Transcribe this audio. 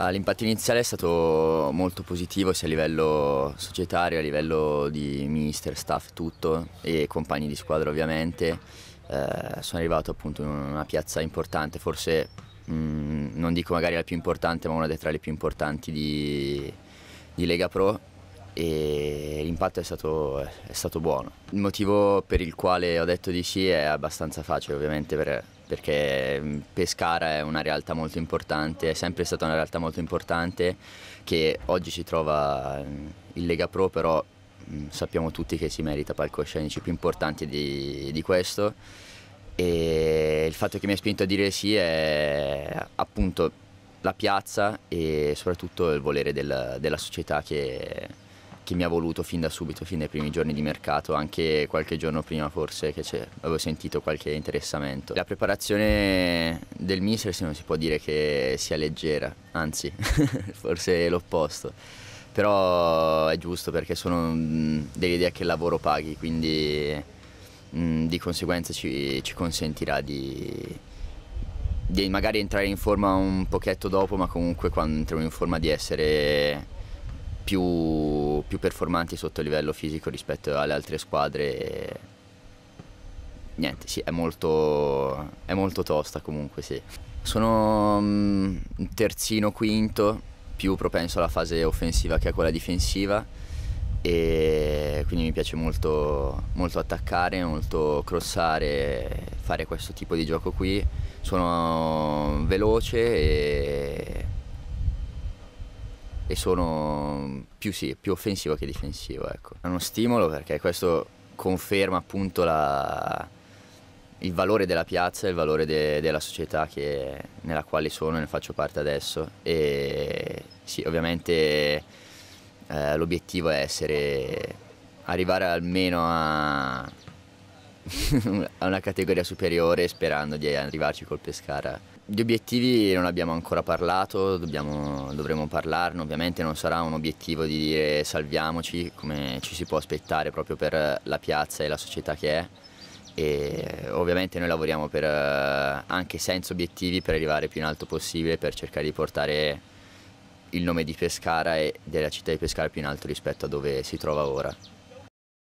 Ah, l'impatto iniziale è stato molto positivo sia a livello societario, a livello di mister, staff, tutto e compagni di squadra ovviamente. Eh, sono arrivato appunto in una piazza importante, forse mh, mm, non dico magari la più importante ma una tra le più importanti di, di Lega Pro e l'impatto è stato, è stato buono. Il motivo per il quale ho detto di sì è abbastanza facile ovviamente per perché mm, Pescara è una realtà molto importante, è sempre stata una realtà molto importante che oggi si trova mm, in Lega Pro, però mm, sappiamo tutti che si merita palcoscenici più importanti di, di questo e il fatto che mi ha spinto a dire sì è appunto la piazza e soprattutto il volere della, della società che che mi ha voluto fin da subito, fin dai primi giorni di mercato, anche qualche giorno prima forse che avevo sentito qualche interessamento. La preparazione del mister non si può dire che sia leggera, anzi forse l'opposto, però è giusto perché sono mm, dell'idea che il lavoro paghi, quindi mh, mm, di conseguenza ci, ci consentirà di, di magari entrare in forma un pochetto dopo, ma comunque quando entriamo in forma di essere più più performanti sotto livello fisico rispetto alle altre squadre. E... Niente, sì, è molto, è molto tosta comunque, sì. Sono um, terzino, quinto, più propenso alla fase offensiva che a quella difensiva e quindi mi piace molto, molto attaccare, molto crossare, fare questo tipo di gioco qui. Sono veloce e e sono più, sì, più offensivo che difensivo. Ecco. È uno stimolo perché questo conferma appunto la, il valore della piazza e il valore de, della società che, nella quale sono e ne faccio parte adesso. E sì, ovviamente eh, l'obiettivo è essere, arrivare almeno a a una categoria superiore sperando di arrivarci col Pescara. Gli obiettivi non abbiamo ancora parlato, dobbiamo, dovremo parlarne, ovviamente non sarà un obiettivo di dire salviamoci come ci si può aspettare proprio per la piazza e la società che è e ovviamente noi lavoriamo per, eh, anche senza obiettivi per arrivare più in alto possibile per cercare di portare il nome di Pescara e della città di Pescara più in alto rispetto a dove si trova ora.